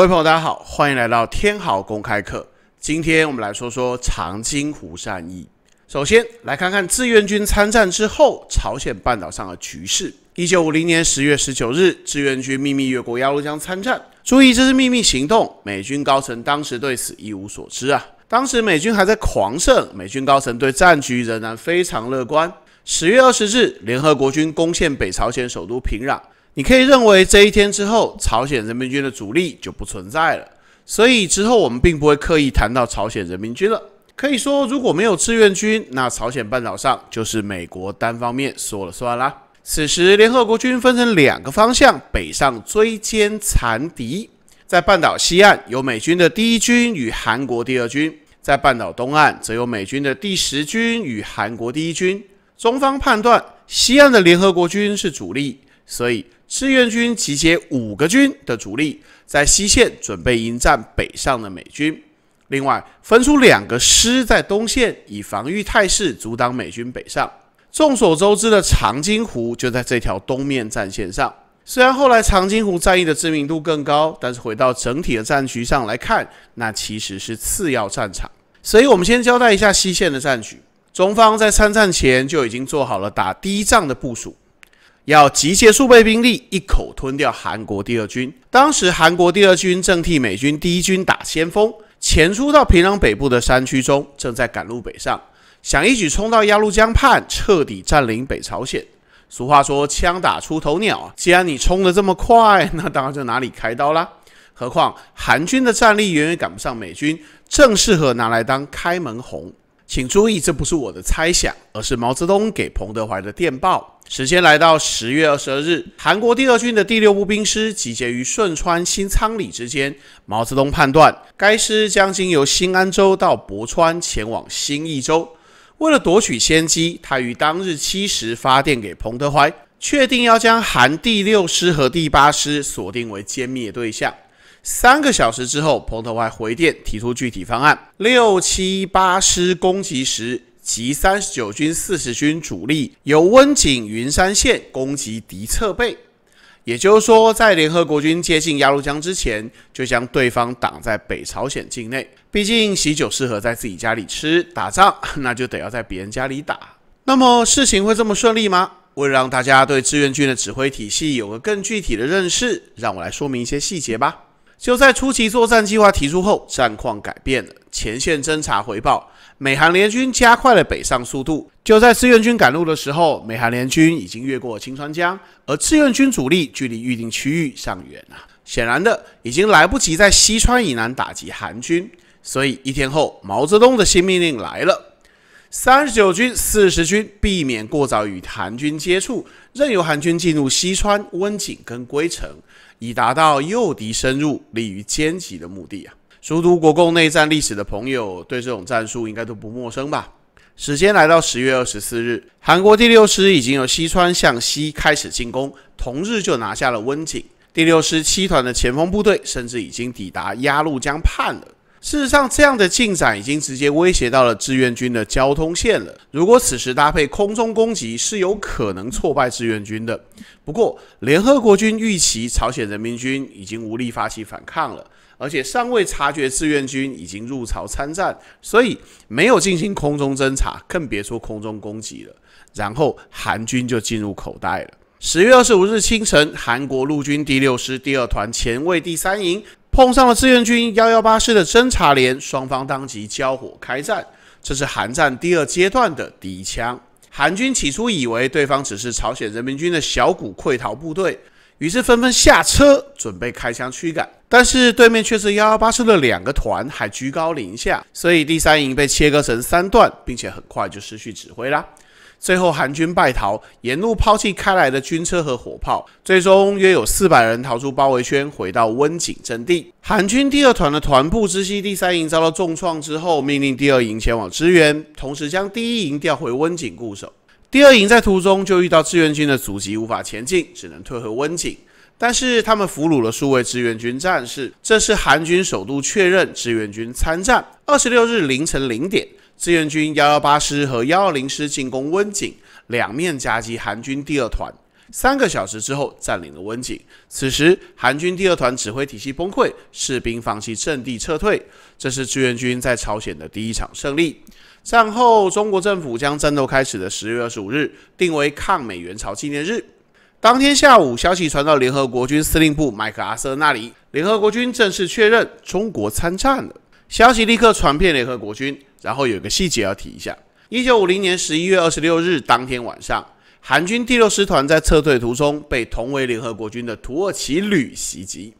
各位朋友，大家好，欢迎来到天豪公开课。今天我们来说说长津湖战役。首先，来看看志愿军参战之后朝鲜半岛上的局势。一九五零年十月十九日，志愿军秘密越过鸭绿江参战。注意，这是秘密行动，美军高层当时对此一无所知啊。当时美军还在狂胜，美军高层对战局仍然非常乐观。十月二十日，联合国军攻陷北朝鲜首都平壤。你可以认为这一天之后，朝鲜人民军的主力就不存在了。所以之后我们并不会刻意谈到朝鲜人民军了。可以说，如果没有志愿军，那朝鲜半岛上就是美国单方面说了算啦。此时，联合国军分成两个方向，北上追歼残敌。在半岛西岸有美军的第一军与韩国第二军，在半岛东岸则有美军的第十军与韩国第一军。中方判断，西岸的联合国军是主力。所以，志愿军集结五个军的主力，在西线准备迎战北上的美军；另外，分出两个师在东线以防御态势阻挡美军北上。众所周知的长津湖就在这条东面战线上。虽然后来长津湖战役的知名度更高，但是回到整体的战局上来看，那其实是次要战场。所以我们先交代一下西线的战局。中方在参战前就已经做好了打第一仗的部署。要集结数倍兵力，一口吞掉韩国第二军。当时韩国第二军正替美军第一军打先锋，潜出到平壤北部的山区中，正在赶路北上，想一举冲到鸭绿江畔，彻底占领北朝鲜。俗话说，枪打出头鸟。既然你冲得这么快，那当然就哪里开刀啦。何况韩军的战力远远赶不上美军，正适合拿来当开门红。请注意，这不是我的猜想，而是毛泽东给彭德怀的电报。时间来到十月二十二日，韩国第二军的第六步兵师集结于顺川新仓里之间。毛泽东判断，该师将经由新安州到博川前往新义州。为了夺取先机，他于当日七时发电给彭德怀，确定要将韩第六师和第八师锁定为歼灭对象。三个小时之后，彭德怀回电提出具体方案：六七八师攻击时集三十九军四十军主力由温井云山县攻击敌侧背。也就是说，在联合国军接近鸭绿江之前，就将对方挡在北朝鲜境内。毕竟，喜酒适合在自己家里吃，打仗 那就得要在别人家里打。那么，事情会这么顺利吗？为了让大家对志愿军的指挥体系有个更具体的认识，让我来说明一些细节吧。就在初期作战计划提出后，战况改变了。前线侦察回报，美韩联军加快了北上速度。就在志愿军赶路的时候，美韩联军已经越过清川江，而志愿军主力距离预定区域尚远啊！显然的，已经来不及在西川以南打击韩军。所以一天后，毛泽东的新命令来了：三十九军、四十军避免过早与韩军接触，任由韩军进入西川、温井跟龟城。以达到诱敌深入、利于歼击的目的啊！熟读国共内战历史的朋友，对这种战术应该都不陌生吧？时间来到十月二十四日，韩国第六师已经由西川向西开始进攻，同日就拿下了温井。第六师七团的前锋部队甚至已经抵达鸭绿江畔了。事实上，这样的进展已经直接威胁到了志愿军的交通线了。如果此时搭配空中攻击，是有可能挫败志愿军的。不过，联合国军预期朝鲜人民军已经无力发起反抗了，而且尚未察觉志愿军已经入朝参战，所以没有进行空中侦察，更别说空中攻击了。然后韩军就进入口袋了。十月二十五日清晨，韩国陆军第六师第二团前卫第三营。碰上了志愿军幺幺八师的侦察连，双方当即交火开战。这是韩战第二阶段的第一枪。韩军起初以为对方只是朝鲜人民军的小股溃逃部队，于是纷纷下车准备开枪驱赶。但是对面却是幺幺八师的两个团，还居高临下，所以第三营被切割成三段，并且很快就失去指挥了。最后，韩军败逃，沿路抛弃开来的军车和火炮，最终约有四百人逃出包围圈，回到温井阵地。韩军第二团的团部之西第三营遭到重创之后，命令第二营前往支援，同时将第一营调回温井固守。第二营在途中就遇到志愿军的阻击，无法前进，只能退回温井。但是他们俘虏了数位志愿军战士，这是韩军首度确认志愿军参战。二十六日凌晨零点。志愿军幺幺八师和幺二零师进攻温井，两面夹击韩军第二团。三个小时之后，占领了温井。此时，韩军第二团指挥体系崩溃，士兵放弃阵地撤退。这是志愿军在朝鲜的第一场胜利。战后，中国政府将战斗开始的十月二十五日定为抗美援朝纪念日。当天下午，消息传到联合国军司令部麦克阿瑟那里，联合国军正式确认中国参战了。消息立刻传遍联合国军。然后有个细节要提一下：一九五零年十一月二十六日当天晚上，韩军第六师团在撤退途中被同为联合国军的土耳其旅袭击。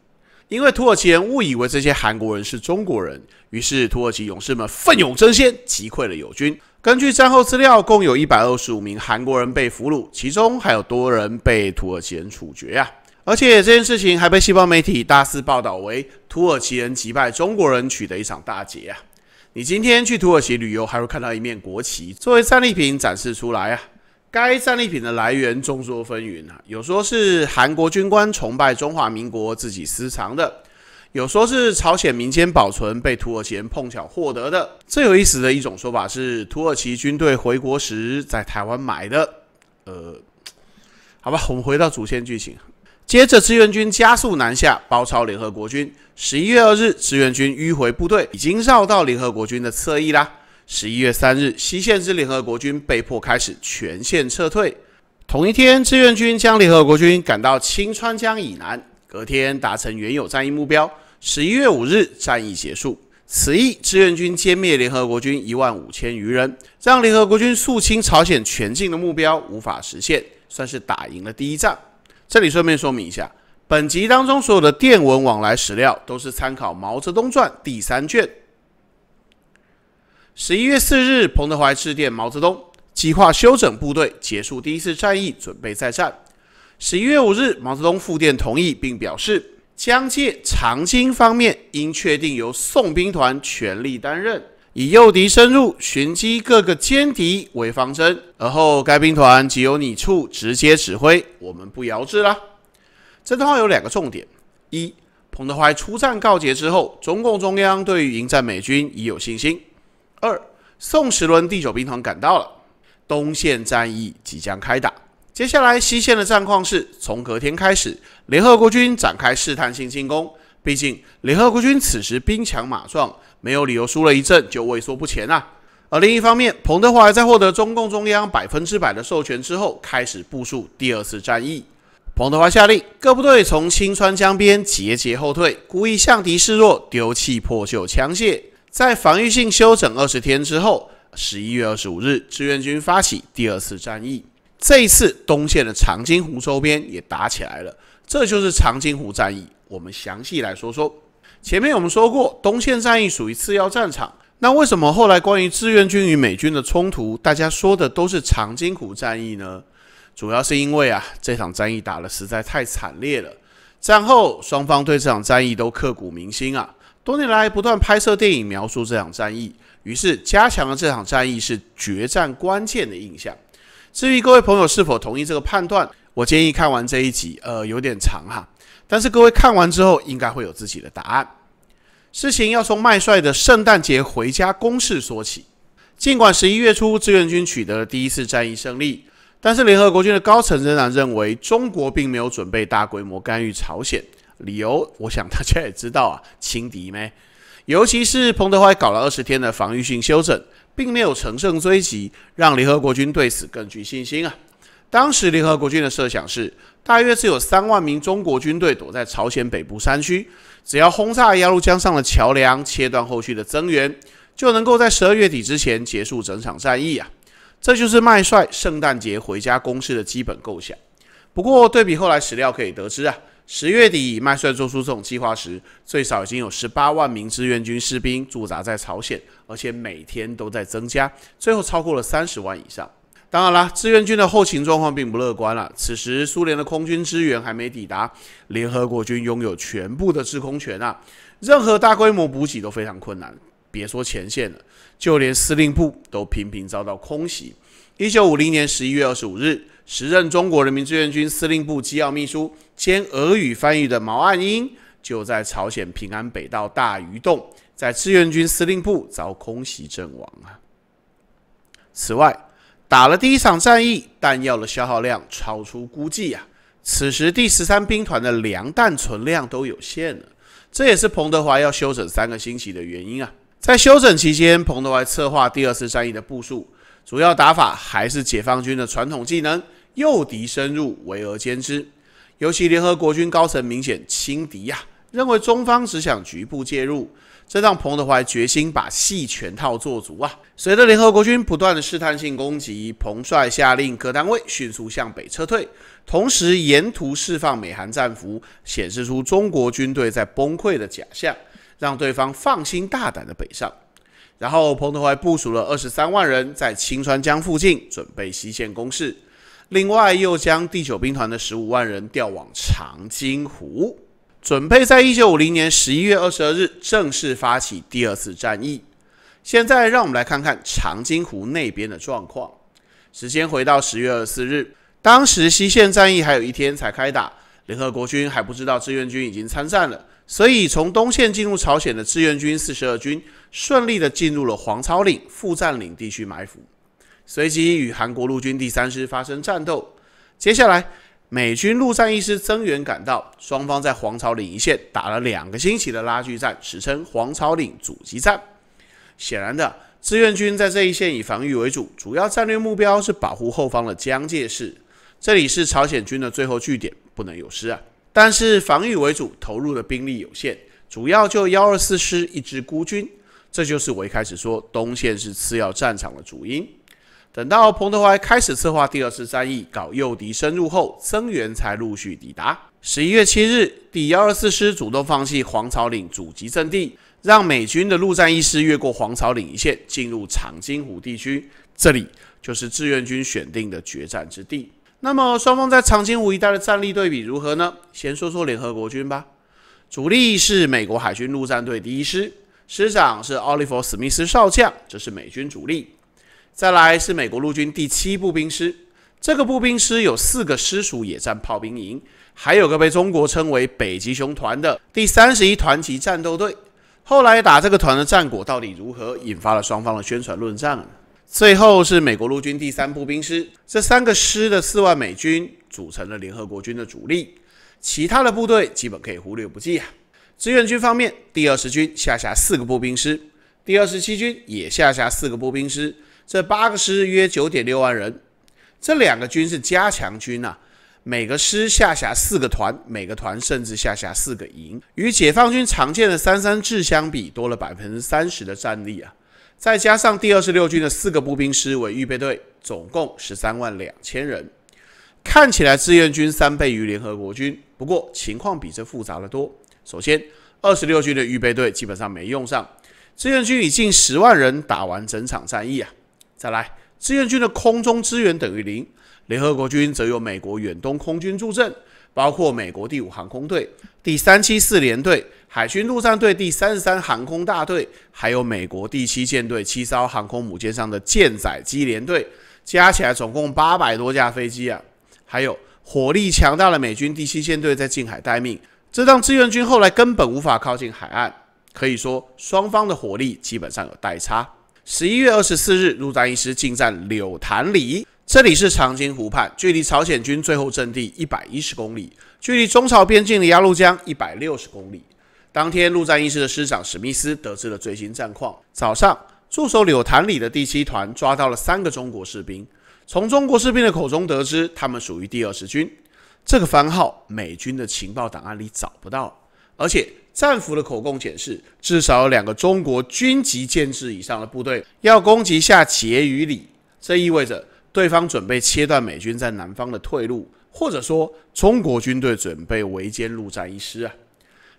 因为土耳其人误以为这些韩国人是中国人，于是土耳其勇士们奋勇争先，击溃了友军。根据战后资料，共有一百二十五名韩国人被俘虏，其中还有多人被土耳其人处决呀。而且这件事情还被西方媒体大肆报道为土耳其人击败中国人取得一场大捷啊。你今天去土耳其旅游，还会看到一面国旗作为战利品展示出来啊？该战利品的来源众说纷纭啊，有说是韩国军官崇拜中华民国自己私藏的，有说是朝鲜民间保存被土耳其人碰巧获得的。最有意思的一种说法是土耳其军队回国时在台湾买的。呃，好吧，我们回到主线剧情。接着，志愿军加速南下，包抄联合国军。十一月二日，志愿军迂回部队已经绕到联合国军的侧翼啦。十一月三日，西线之联合国军被迫开始全线撤退。同一天，志愿军将联合国军赶到清川江以南。隔天，达成原有战役目标。十一月五日，战役结束。此役，志愿军歼灭联合国军一万五千余人，让联合国军肃清朝鲜全境的目标无法实现，算是打赢了第一仗。这里顺便说明一下，本集当中所有的电文往来史料都是参考《毛泽东传》第三卷。十一月四日，彭德怀致电毛泽东，计划休整部队，结束第一次战役，准备再战。十一月五日，毛泽东复电同意，并表示，江界长津方面应确定由宋兵团全力担任。以诱敌深入、寻击各个歼敌为方针，而后该兵团即由你处直接指挥，我们不遥制啦。这段话有两个重点：一，彭德怀出战告捷之后，中共中央对迎战美军已有信心；二，宋时轮第九兵团赶到了，东线战役即将开打。接下来，西线的战况是：从隔天开始，联合国军展开试探性进攻。毕竟，联合国军此时兵强马壮，没有理由输了一阵就畏缩不前啊。而另一方面，彭德怀在获得中共中央百分之百的授权之后，开始部署第二次战役。彭德怀下令各部队从清川江边节节后退，故意向敌示弱，丢弃破旧枪械。在防御性休整二十天之后，十一月二十五日，志愿军发起第二次战役。这一次，东线的长津湖周边也打起来了。这就是长津湖战役，我们详细来说说。前面我们说过，东线战役属于次要战场。那为什么后来关于志愿军与美军的冲突，大家说的都是长津湖战役呢？主要是因为啊，这场战役打得实在太惨烈了。战后双方对这场战役都刻骨铭心啊，多年来不断拍摄电影描述这场战役，于是加强了这场战役是决战关键的印象。至于各位朋友是否同意这个判断？我建议看完这一集，呃，有点长哈，但是各位看完之后应该会有自己的答案。事情要从麦帅的圣诞节回家攻势说起。尽管十一月初志愿军取得了第一次战役胜利，但是联合国军的高层仍然认为中国并没有准备大规模干预朝鲜。理由，我想大家也知道啊，轻 敌咩？尤其是彭德怀搞了二十天的防御性休整，并没有乘胜追击，让联合国军对此更具信心啊。当时联合国军的设想是，大约只有三万名中国军队躲在朝鲜北部山区，只要轰炸鸭绿江上的桥梁，切断后续的增援，就能够在十二月底之前结束整场战役啊。这就是麦帅圣诞节回家攻势的基本构想。不过，对比后来史料可以得知啊，十月底麦帅做出这种计划时，最少已经有十八万名志愿军士兵驻扎在朝鲜，而且每天都在增加，最后超过了三十万以上。当然了，志愿军的后勤状况并不乐观了。此时，苏联的空军支援还没抵达，联合国军拥有全部的制空权啊，任何大规模补给都非常困难，别说前线了，就连司令部都频频遭到空袭。一九五零年十一月二十五日，时任中国人民志愿军司令部机要秘书兼俄语翻译的毛岸英，就在朝鲜平安北道大榆洞，在志愿军司令部遭空袭阵亡啊。此外，打了第一场战役，弹药的消耗量超出估计呀。此时第十三兵团的粮弹存量都有限了，这也是彭德怀要休整三个星期的原因啊。在休整期间，彭德怀策划第二次战役的部署，主要打法还是解放军的传统技能：诱敌深入，围而歼之。尤其联合国军高层明显轻敌呀，认为中方只想局部介入。这让彭德怀决心把戏全套做足啊！随着联合国军不断的试探性攻击，彭帅下令各单位迅速向北撤退，同时沿途释放美韩战俘，显示出中国军队在崩溃的假象，让对方放心大胆的北上。然后，彭德怀部署了二十三万人在清川江附近准备西线攻势，另外又将第九兵团的十五万人调往长津湖。准备在一九五零年十一月二十二日正式发起第二次战役。现在让我们来看看长津湖那边的状况。时间回到十月二十四日，当时西线战役还有一天才开打，联合国军还不知道志愿军已经参战了，所以从东线进入朝鲜的志愿军四十二军顺利的进入了黄草岭、富占岭地区埋伏，随即与韩国陆军第三师发生战斗。接下来。美军陆战一师增援赶到，双方在黄草岭一线打了两个星期的拉锯战，史称黄草岭阻击战。显然的，志愿军在这一线以防御为主，主要战略目标是保护后方的江界市，这里是朝鲜军的最后据点，不能有失啊。但是防御为主，投入的兵力有限，主要就幺二四师一支孤军，这就是我一开始说东线是次要战场的主因。等到彭德怀开始策划第二次战役，搞诱敌深入后，增援才陆续抵达。十一月七日，第幺二四师主动放弃黄草岭阻击阵地，让美军的陆战一师越过黄草岭一线，进入长津湖地区。这里就是志愿军选定的决战之地。那么，双方在长津湖一带的战力对比如何呢？先说说联合国军吧。主力是美国海军陆战队第一师，师长是奥利弗·史密斯少将，这是美军主力。再来是美国陆军第七步兵师，这个步兵师有四个师属野战炮兵营，还有个被中国称为“北极熊团”的第三十一团级战斗队。后来打这个团的战果到底如何，引发了双方的宣传论战。最后是美国陆军第三步兵师，这三个师的四万美军组成了联合国军的主力，其他的部队基本可以忽略不计啊。志愿军方面，第二十军下辖四个步兵师，第二十七军也下辖四个步兵师。这八个师约九点六万人，这两个军是加强军啊，每个师下辖四个团，每个团甚至下辖四个营，与解放军常见的三三制相比，多了百分之三十的战力啊。再加上第二十六军的四个步兵师为预备队，总共十三万两千人，看起来志愿军三倍于联合国军。不过情况比这复杂的多。首先，二十六军的预备队基本上没用上，志愿军以近十万人打完整场战役啊。再来，志愿军的空中支援等于零，联合国军则由美国远东空军助阵，包括美国第五航空队、第三七四联队、海军陆战队第三十三航空大队，还有美国第七舰队七艘航空母舰上的舰载机联队，加起来总共八百多架飞机啊！还有火力强大的美军第七舰队在近海待命，这让志愿军后来根本无法靠近海岸，可以说双方的火力基本上有代差。十一月二十四日，陆战一师进占柳潭里，这里是长津湖畔，距离朝鲜军最后阵地一百一十公里，距离中朝边境的鸭绿江一百六十公里。当天，陆战一师的师长史密斯得知了最新战况。早上，驻守柳潭里的第七团抓到了三个中国士兵，从中国士兵的口中得知，他们属于第二十军，这个番号美军的情报档案里找不到，而且。战俘的口供显示，至少有两个中国军级建制以上的部队要攻击下碣隅里。这意味着对方准备切断美军在南方的退路，或者说中国军队准备围歼陆战一师啊！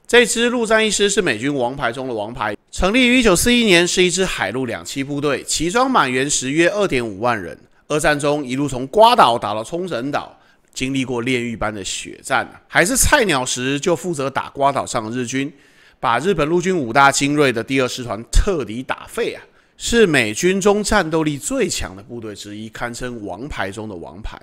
这支陆战一师是美军王牌中的王牌，成立于一九四一年，是一支海陆两栖部队，其装满员时约二点五万人。二战中，一路从瓜岛打到冲绳岛。经历过炼狱般的血战啊，还是菜鸟时就负责打瓜岛上的日军，把日本陆军五大精锐的第二师团彻底打废啊，是美军中战斗力最强的部队之一，堪称王牌中的王牌。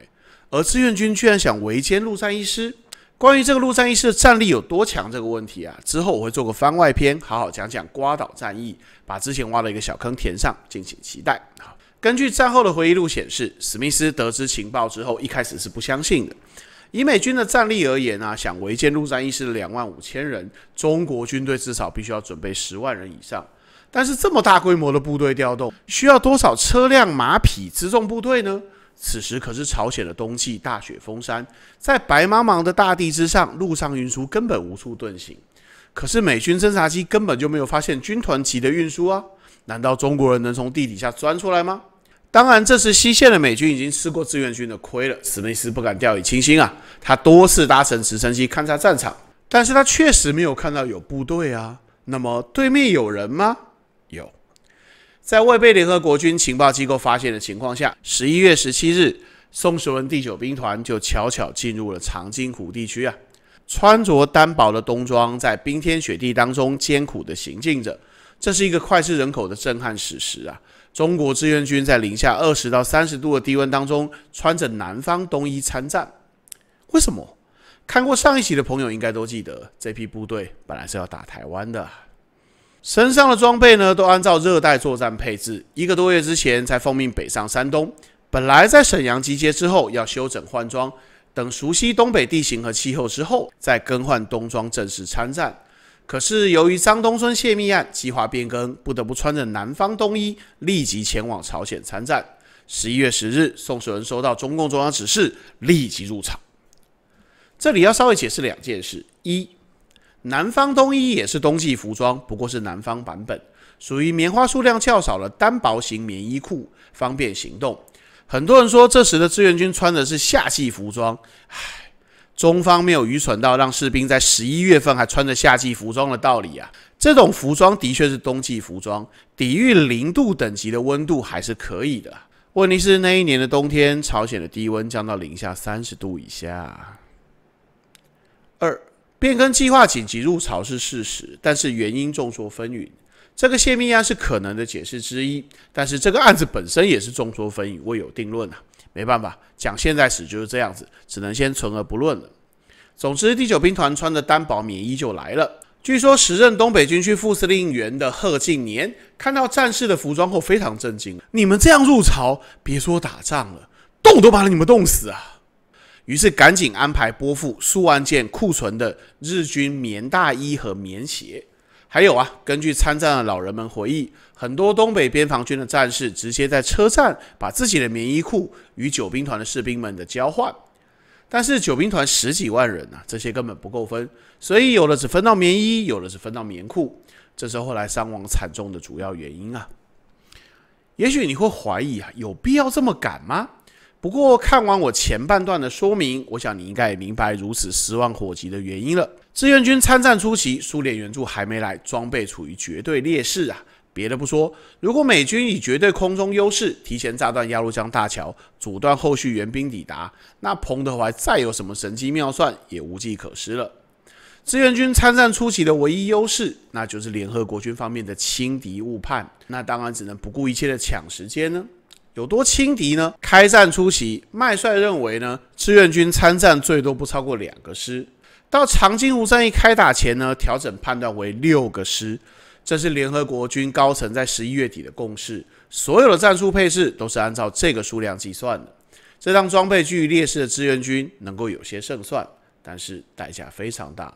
而志愿军居然想围歼陆战一师，关于这个陆战一师的战力有多强这个问题啊，之后我会做个番外篇，好好讲讲瓜岛战役，把之前挖的一个小坑填上，敬请期待根据战后的回忆录显示，史密斯得知情报之后，一开始是不相信的。以美军的战力而言啊，想围歼陆战一师的两万五千人，中国军队至少必须要准备十万人以上。但是这么大规模的部队调动，需要多少车辆、马匹、辎重部队呢？此时可是朝鲜的冬季，大雪封山，在白茫茫的大地之上，路上运输根本无处遁形。可是美军侦察机根本就没有发现军团级的运输啊。难道中国人能从地底下钻出来吗？当然，这次西线的美军已经吃过志愿军的亏了，史密斯不敢掉以轻心啊。他多次搭乘直升机勘察战场，但是他确实没有看到有部队啊。那么对面有人吗？有，在未被联合国军情报机构发现的情况下，十一月十七日，宋时文第九兵团就悄悄进入了长津湖地区啊，穿着单薄的冬装，在冰天雪地当中艰苦的行进着。这是一个脍炙人口的震撼史实啊！中国志愿军在零下二十到三十度的低温当中，穿着南方冬衣参战，为什么？看过上一集的朋友应该都记得，这批部队本来是要打台湾的，身上的装备呢都按照热带作战配置。一个多月之前才奉命北上山东，本来在沈阳集结之后要休整换装，等熟悉东北地形和气候之后，再更换冬装正式参战。可是，由于张东春泄密案计划变更，不得不穿着南方冬衣，立即前往朝鲜参战。十一月十日，宋时仁收到中共中央指示，立即入场。这里要稍微解释两件事：一，南方冬衣也是冬季服装，不过是南方版本，属于棉花数量较少的单薄型棉衣裤，方便行动。很多人说，这时的志愿军穿的是夏季服装，唉。中方没有愚蠢到让士兵在十一月份还穿着夏季服装的道理啊！这种服装的确是冬季服装，抵御零度等级的温度还是可以的。问题是那一年的冬天，朝鲜的低温降到零下三十度以下。二，变更计划紧急入朝是事实，但是原因众说纷纭。这个泄密案是可能的解释之一，但是这个案子本身也是众说纷纭，未有定论啊。没办法，讲现在史就是这样子，只能先存而不论了。总之，第九兵团穿的单薄棉衣就来了。据说时任东北军区副司令员的贺晋年看到战士的服装后非常震惊：“你们这样入朝，别说打仗了，冻都把你们冻死啊！”于是赶紧安排拨付数万件库存的日军棉大衣和棉鞋。还有啊，根据参战的老人们回忆，很多东北边防军的战士直接在车站把自己的棉衣裤与九兵团的士兵们的交换，但是九兵团十几万人啊，这些根本不够分，所以有的只分到棉衣，有的只分到棉裤。这是后来伤亡惨重的主要原因啊。也许你会怀疑啊，有必要这么赶吗？不过看完我前半段的说明，我想你应该也明白如此十万火急的原因了。志愿军参战初期，苏联援助还没来，装备处于绝对劣势啊。别的不说，如果美军以绝对空中优势提前炸断鸭绿江大桥，阻断后续援兵抵达，那彭德怀再有什么神机妙算也无计可施了。志愿军参战初期的唯一优势，那就是联合国军方面的轻敌误判，那当然只能不顾一切的抢时间呢。有多轻敌呢？开战初期，麦帅认为呢，志愿军参战最多不超过两个师。到长津湖战役开打前呢，调整判断为六个师，这是联合国军高层在十一月底的共识。所有的战术配置都是按照这个数量计算的。这让装备居于劣势的志愿军能够有些胜算，但是代价非常大。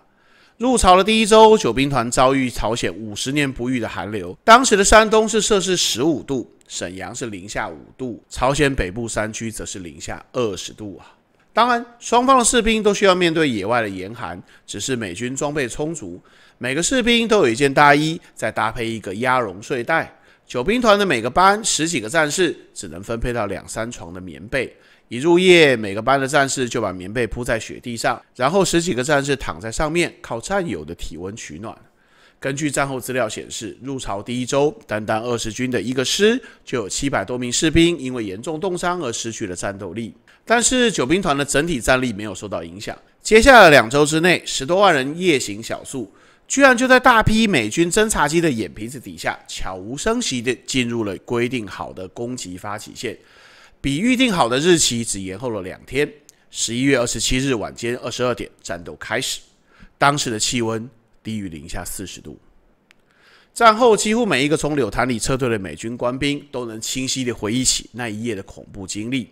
入朝的第一周，九兵团遭遇朝鲜五十年不遇的寒流。当时的山东是摄氏十五度，沈阳是零下五度，朝鲜北部山区则是零下二十度啊。当然，双方的士兵都需要面对野外的严寒，只是美军装备充足，每个士兵都有一件大衣，再搭配一个鸭绒睡袋。九兵团的每个班十几个战士，只能分配到两三床的棉被。一入夜，每个班的战士就把棉被铺在雪地上，然后十几个战士躺在上面，靠战友的体温取暖。根据战后资料显示，入朝第一周，单单二十军的一个师就有七百多名士兵因为严重冻伤而失去了战斗力。但是九兵团的整体战力没有受到影响。接下来两周之内，十多万人夜行小宿，居然就在大批美军侦察机的眼皮子底下，悄无声息地进入了规定好的攻击发起线，比预定好的日期只延后了两天。十一月二十七日晚间二十二点，战斗开始。当时的气温低于零下四十度。战后几乎每一个从柳潭里撤退的美军官兵，都能清晰地回忆起那一夜的恐怖经历。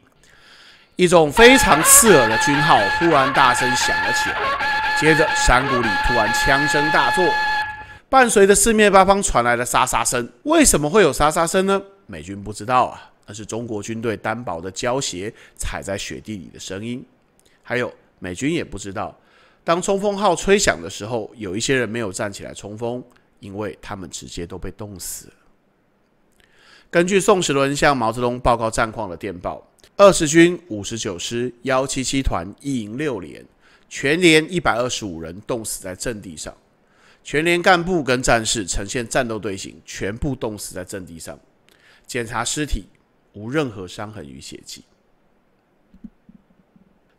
一种非常刺耳的军号忽然大声响了起来，接着山谷里突然枪声大作，伴随着四面八方传来的沙沙声。为什么会有沙沙声呢？美军不知道啊，那是中国军队单薄的胶鞋踩在雪地里的声音。还有，美军也不知道，当冲锋号吹响的时候，有一些人没有站起来冲锋，因为他们直接都被冻死了。根据宋时轮向毛泽东报告战况的电报。二十军五十九师幺七七团一营六连，全连一百二十五人冻死在阵地上，全连干部跟战士呈现战斗队形，全部冻死在阵地上。检查尸体，无任何伤痕与血迹。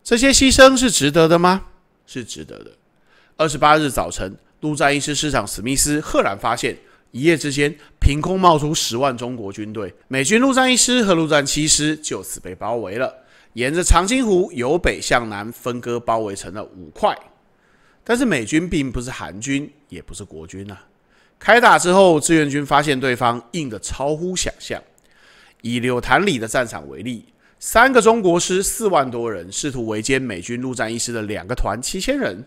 这些牺牲是值得的吗？是值得的。二十八日早晨，陆战一师师长史密斯赫然发现。一夜之间，凭空冒出十万中国军队，美军陆战一师和陆战七师就此被包围了，沿着长津湖由北向南分割包围成了五块。但是美军并不是韩军，也不是国军啊。开打之后，志愿军发现对方硬得超乎想象。以柳潭里的战场为例，三个中国师四万多人试图围歼美军陆战一师的两个团七千人。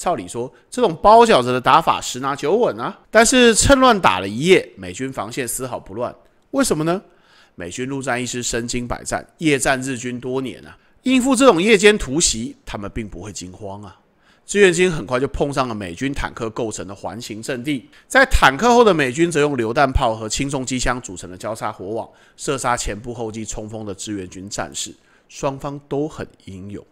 照理说，这种包饺子的打法十拿九稳啊！但是趁乱打了一夜，美军防线丝毫不乱，为什么呢？美军陆战一师身经百战，夜战日军多年啊，应付这种夜间突袭，他们并不会惊慌啊。志愿军很快就碰上了美军坦克构成的环形阵地，在坦克后的美军则用榴弹炮和轻重机枪组成的交叉火网，射杀前仆后继冲锋的志愿军战士。双方都很英勇。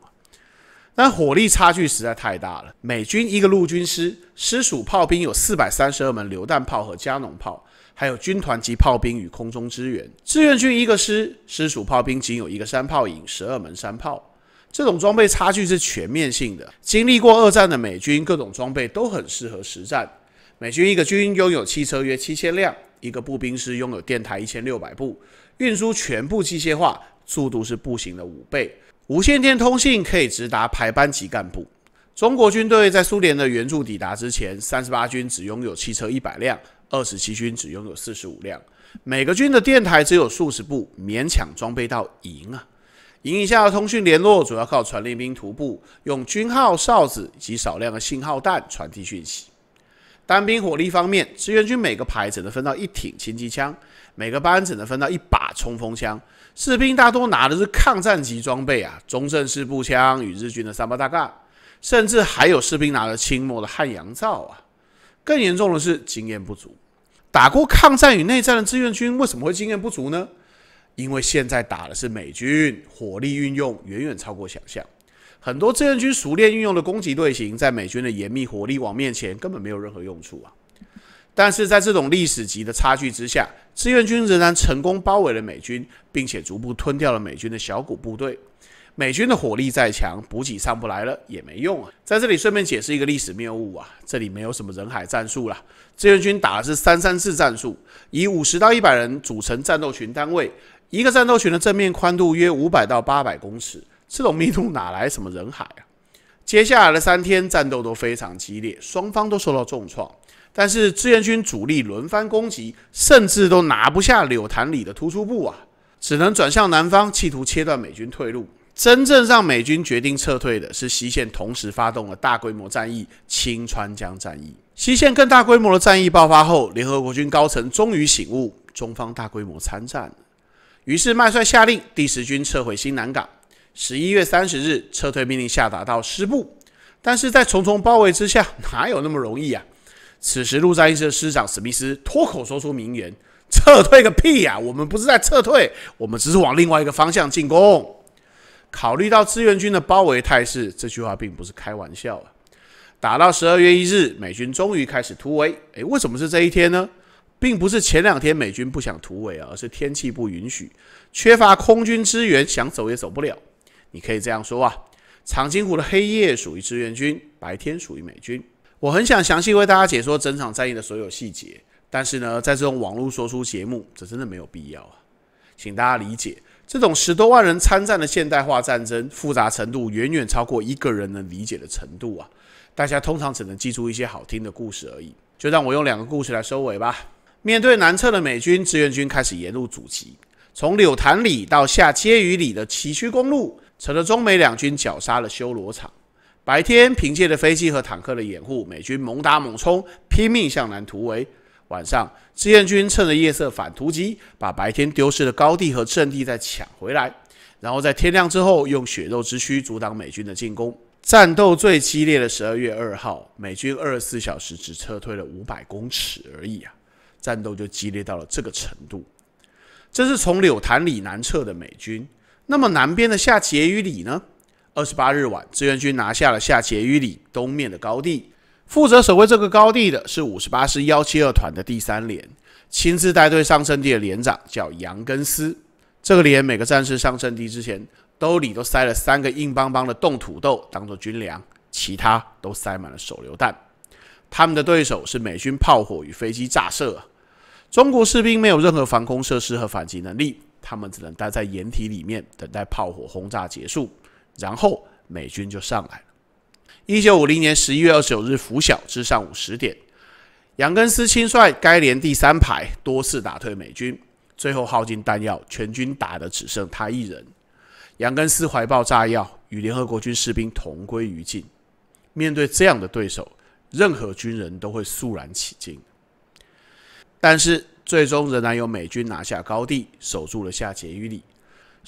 但火力差距实在太大了。美军一个陆军师师属炮兵有四百三十二门榴弹炮和加农炮，还有军团级炮兵与空中支援。志愿军一个师师属炮兵仅有一个山炮营，十二门山炮。这种装备差距是全面性的。经历过二战的美军各种装备都很适合实战。美军一个军拥有汽车约七千辆，一个步兵师拥有电台一千六百部，运输全部机械化，速度是步行的五倍。无线电通信可以直达排、班级干部。中国军队在苏联的援助抵达之前，三十八军只拥有汽车一百辆，二十七军只拥有四十五辆。每个军的电台只有数十部，勉强装备到营啊。营以下的通讯联络主要靠传令兵徒步，用军号、哨子以及少量的信号弹传递讯息。单兵火力方面，志愿军每个排只能分到一挺轻机枪，每个班只能分到一把冲锋枪。士兵大多拿的是抗战级装备啊，中正式步枪与日军的三八大盖，甚至还有士兵拿着清末的汉阳造啊。更严重的是经验不足，打过抗战与内战的志愿军为什么会经验不足呢？因为现在打的是美军，火力运用远远超过想象，很多志愿军熟练运用的攻击队形，在美军的严密火力网面前根本没有任何用处啊。但是在这种历史级的差距之下。志愿军仍然成功包围了美军，并且逐步吞掉了美军的小股部队。美军的火力再强，补给上不来了也没用。啊！在这里顺便解释一个历史谬误啊，这里没有什么人海战术了，志愿军打的是三三四战术，以五十到一百人组成战斗群单位，一个战斗群的正面宽度约五百到八百公尺，这种密度哪来什么人海啊？接下来的三天战斗都非常激烈，双方都受到重创。但是志愿军主力轮番攻击，甚至都拿不下柳潭里的突出部啊，只能转向南方，企图切断美军退路。真正让美军决定撤退的是西线同时发动了大规模战役——清川江战役。西线更大规模的战役爆发后，联合国军高层终于醒悟，中方大规模参战，于是麦帅下令第十军撤回新南港。十一月三十日，撤退命令下达到师部，但是在重重包围之下，哪有那么容易啊？此时，陆战一师的师长史密斯脱口说出名言：“撤退个屁呀！我们不是在撤退，我们只是往另外一个方向进攻。”考虑到志愿军的包围态势，这句话并不是开玩笑啊！打到十二月一日，美军终于开始突围。诶，为什么是这一天呢？并不是前两天美军不想突围啊，而是天气不允许，缺乏空军支援，想走也走不了。你可以这样说啊：长津湖的黑夜属于志愿军，白天属于美军。我很想详细为大家解说整场战役的所有细节，但是呢，在这种网络说书节目，这真的没有必要啊，请大家理解。这种十多万人参战的现代化战争，复杂程度远远超过一个人能理解的程度啊！大家通常只能记住一些好听的故事而已。就让我用两个故事来收尾吧。面对南侧的美军，志愿军开始沿路阻击，从柳潭里到下街圩里的崎岖公路，成了中美两军绞杀的修罗场。白天凭借着飞机和坦克的掩护，美军猛打猛冲，拼命向南突围。晚上，志愿军趁着夜色反突击，把白天丢失的高地和阵地再抢回来，然后在天亮之后用血肉之躯阻挡美军的进攻。战斗最激烈的十二月二号，美军二十四小时只撤退了五百公尺而已啊！战斗就激烈到了这个程度。这是从柳潭里南撤的美军，那么南边的下碣隅里呢？二十八日晚，志愿军拿下了下碣隅里东面的高地。负责守卫这个高地的是五十八师幺七二团的第三连，亲自带队上阵地的连长叫杨根思。这个连每个战士上阵地之前，兜里都塞了三个硬邦邦的冻土豆，当做军粮，其他都塞满了手榴弹。他们的对手是美军炮火与飞机炸射。中国士兵没有任何防空设施和反击能力，他们只能待在掩体里面，等待炮火轰炸结束。然后美军就上来了。一九五零年十一月二十九日拂晓至上午十点，杨根思亲率该连第三排多次打退美军，最后耗尽弹药，全军打的只剩他一人。杨根思怀抱炸药，与联合国军士兵同归于尽。面对这样的对手，任何军人都会肃然起敬。但是最终仍然由美军拿下高地，守住了下碣隅里。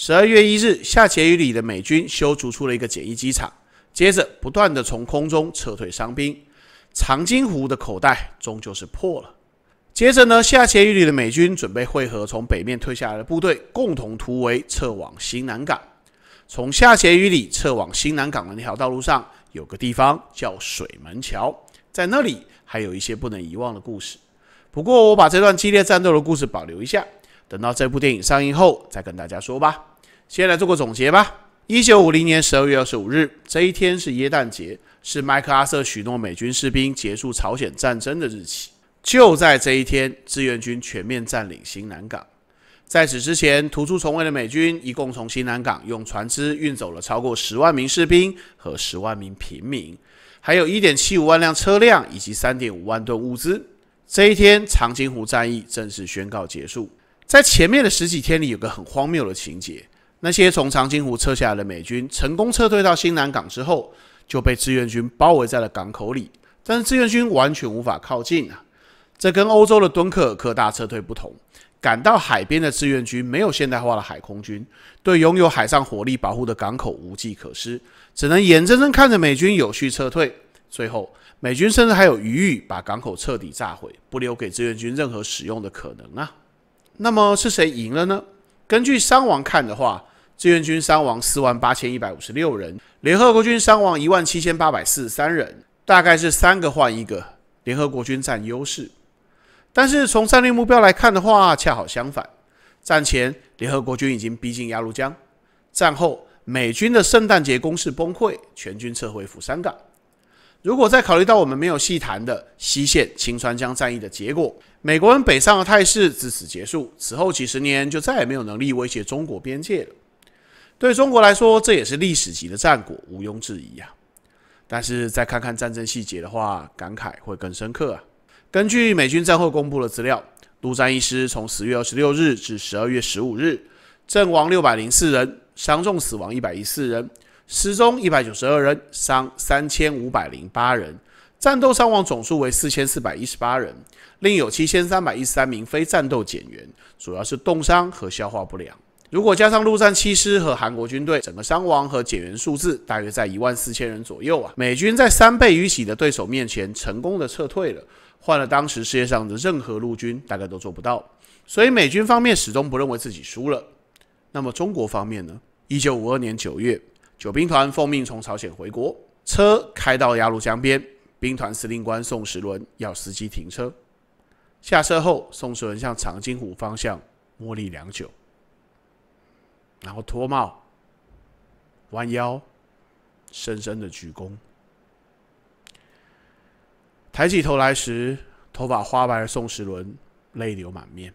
十二月一日，下碣雨里的美军修筑出了一个简易机场，接着不断的从空中撤退伤兵，长津湖的口袋终究是破了。接着呢，下碣雨里的美军准备汇合从北面退下来的部队，共同突围撤往新南港。从下碣雨里撤往新南港的那条道路上，有个地方叫水门桥，在那里还有一些不能遗忘的故事。不过我把这段激烈战斗的故事保留一下，等到这部电影上映后再跟大家说吧。先来做个总结吧。一九五零年十二月二十五日，这一天是耶诞节，是麦克阿瑟许诺美军士兵结束朝鲜战争的日期。就在这一天，志愿军全面占领新南港。在此之前，突出重围的美军一共从新南港用船只运走了超过十万名士兵和十万名平民，还有一点七五万辆车辆以及三点五万吨物资。这一天，长津湖战役正式宣告结束。在前面的十几天里，有个很荒谬的情节。那些从长津湖撤下来的美军成功撤退到新南港之后，就被志愿军包围在了港口里。但是志愿军完全无法靠近啊！这跟欧洲的敦刻尔克大撤退不同，赶到海边的志愿军没有现代化的海空军，对拥有海上火力保护的港口无计可施，只能眼睁睁看着美军有序撤退。最后，美军甚至还有余欲把港口彻底炸毁，不留给志愿军任何使用的可能啊！那么是谁赢了呢？根据伤亡看的话，志愿军伤亡四万八千一百五十六人，联合国军伤亡一万七千八百四十三人，大概是三个换一个，联合国军占优势。但是从战略目标来看的话，恰好相反。战前联合国军已经逼近鸭绿江，战后美军的圣诞节攻势崩溃，全军撤回釜山港。如果再考虑到我们没有细谈的西线清川江战役的结果，美国人北上的态势自此结束，此后几十年就再也没有能力威胁中国边界了。对中国来说，这也是历史级的战果，毋庸置疑啊。但是再看看战争细节的话，感慨会更深刻啊。根据美军战后公布的资料，陆战一师从十月二十六日至十二月十五日，阵亡六百零四人，伤重死亡一百一十四人。失踪一百九十二人，伤三千五百零八人，战斗伤亡总数为四千四百一十八人，另有七千三百一十三名非战斗减员，主要是冻伤和消化不良。如果加上陆战七师和韩国军队，整个伤亡和减员数字大约在一万四千人左右啊。美军在三倍于己的对手面前成功的撤退了，换了当时世界上的任何陆军大概都做不到。所以美军方面始终不认为自己输了。那么中国方面呢？一九五二年九月。九兵团奉命从朝鲜回国，车开到鸭绿江边，兵团司令官宋时轮要司机停车。下车后，宋时轮向长津湖方向摸立良久，然后脱帽、弯腰，深深的鞠躬。抬起头来时，头发花白的宋时轮泪流满面。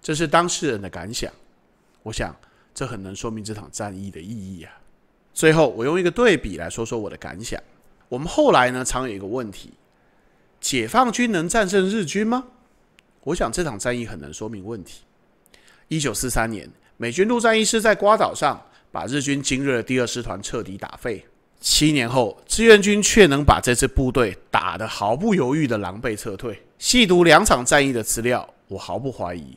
这是当事人的感想，我想。这很能说明这场战役的意义啊！最后，我用一个对比来说说我的感想。我们后来呢常有一个问题：解放军能战胜日军吗？我想这场战役很能说明问题。一九四三年，美军陆战一师在瓜岛上把日军精锐的第二师团彻底打废。七年后，志愿军却能把这支部队打得毫不犹豫的狼狈撤退。细读两场战役的资料，我毫不怀疑。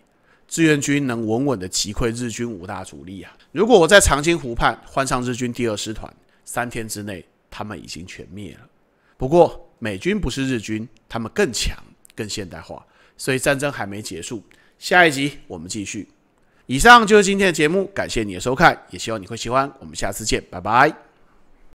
志愿军能稳稳地击溃日军五大主力啊！如果我在长津湖畔换上日军第二师团，三天之内他们已经全灭了。不过美军不是日军，他们更强、更现代化，所以战争还没结束。下一集我们继续。以上就是今天的节目，感谢你的收看，也希望你会喜欢。我们下次见，拜拜。